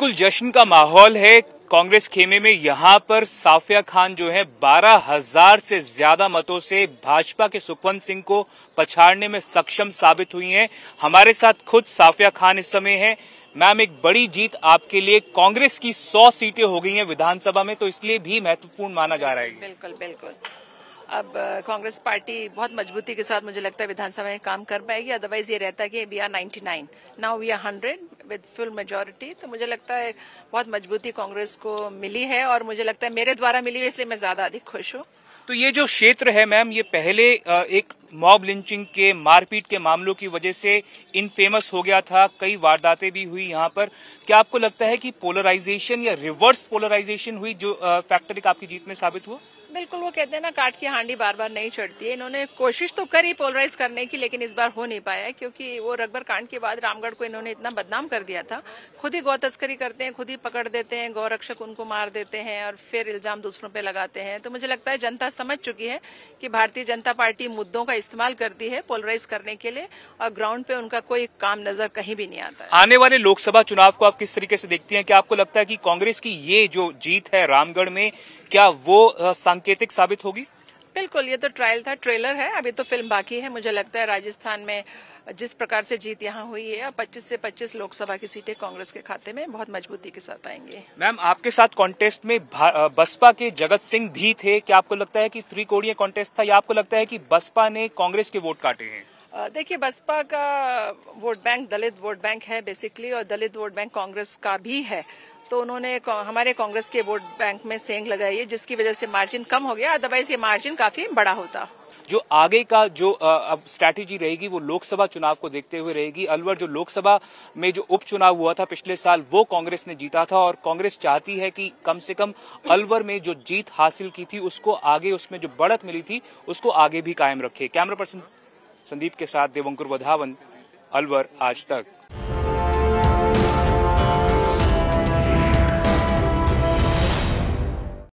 बिल्कुल जश्न का माहौल है कांग्रेस खेमे में यहाँ पर साफिया खान जो है बारह हजार से ज्यादा मतों से भाजपा के सुखवंत सिंह को पछाड़ने में सक्षम साबित हुई हैं हमारे साथ खुद साफिया खान इस समय हैं मैम एक बड़ी जीत आपके लिए कांग्रेस की सौ सीटें हो गई हैं विधानसभा में तो इसलिए भी महत्वपूर्ण माना जा रहा है बिल्कुल बिल्कुल अब कांग्रेस पार्टी बहुत मजबूती के साथ मुझे लगता है विधानसभा में काम कर पाएगी अदरवाइज ये रहता कि we are 99 now we are 100 with full majority तो मुझे लगता है बहुत मजबूती कांग्रेस को मिली है और मुझे लगता है मेरे द्वारा मिली है इसलिए मैं ज्यादा अधिक खुश हूँ तो ये जो क्षेत्र है मैम ये पहले एक मॉब लिंचिंग के मारपीट के मामलों की वजह से इनफेमस हो गया था कई वारदातें भी हुई यहाँ पर क्या आपको लगता है कि पोलराइजेशन या रिवर्स पोलराइजेशन हुई जो फैक्टर एक आपकी जीत में साबित हुआ बिल्कुल वो कहते हैं ना काट की हांडी बार बार नहीं चढ़ती है इन्होंने कोशिश तो करी पोलराइज करने की लेकिन इस बार हो नहीं पाया क्योंकि वो रकबर कांड के बाद रामगढ़ को इन्होंने इतना बदनाम कर दिया था खुद ही गौ तस्करी करते हैं खुद ही पकड़ देते हैं गौरक्षक उनको मार देते हैं और फिर इल्जाम दूसरों पर लगाते हैं तो मुझे लगता है जनता समझ चुकी है कि भारतीय जनता पार्टी मुद्दों का इस्तेमाल करती है पोलराइज करने के लिए और ग्राउंड पे उनका कोई काम नजर कहीं भी नहीं आता आने वाले लोकसभा चुनाव को आप किस तरीके से देखती है क्या आपको लगता है की कांग्रेस की ये जो जीत है रामगढ़ में क्या वो सांकेतिक साबित होगी बिल्कुल ये तो ट्रायल था ट्रेलर है अभी तो फिल्म बाकी है मुझे लगता है राजस्थान में जिस प्रकार से जीत यहाँ हुई है 25 से 25 लोकसभा की सीटें कांग्रेस के खाते में बहुत मजबूती के साथ आएंगे मैम आपके साथ कांटेस्ट में बसपा के जगत सिंह भी थे क्या आपको लगता है कि त्रिकोणीय कांटेस्ट था या आपको लगता है कि बसपा ने कांग्रेस के वोट काटे हैं देखिए बसपा का vote bank Dalit vote bank है बेसिकली और दलित वोट बैंक कांग्रेस का भी है तो उन्होंने हमारे कांग्रेस के वोट बैंक में सेंग लगाई है जिसकी वजह से मार्जिन कम हो गया अदरवाइज ये मार्जिन काफी बड़ा होता जो आगे का जो अब स्ट्रैटेजी रहेगी वो लोकसभा चुनाव को देखते हुए रहेगी अलवर जो लोकसभा में जो उपचुनाव हुआ था पिछले साल वो कांग्रेस ने जीता था और कांग्रेस चाहती है कि कम से कम अलवर में जो जीत हासिल की थी उसको आगे उसमें जो बढ़त मिली थी उसको आगे भी कायम रखे कैमरा पर्सन संदीप के साथ देवंकुर वधावन अलवर आज तक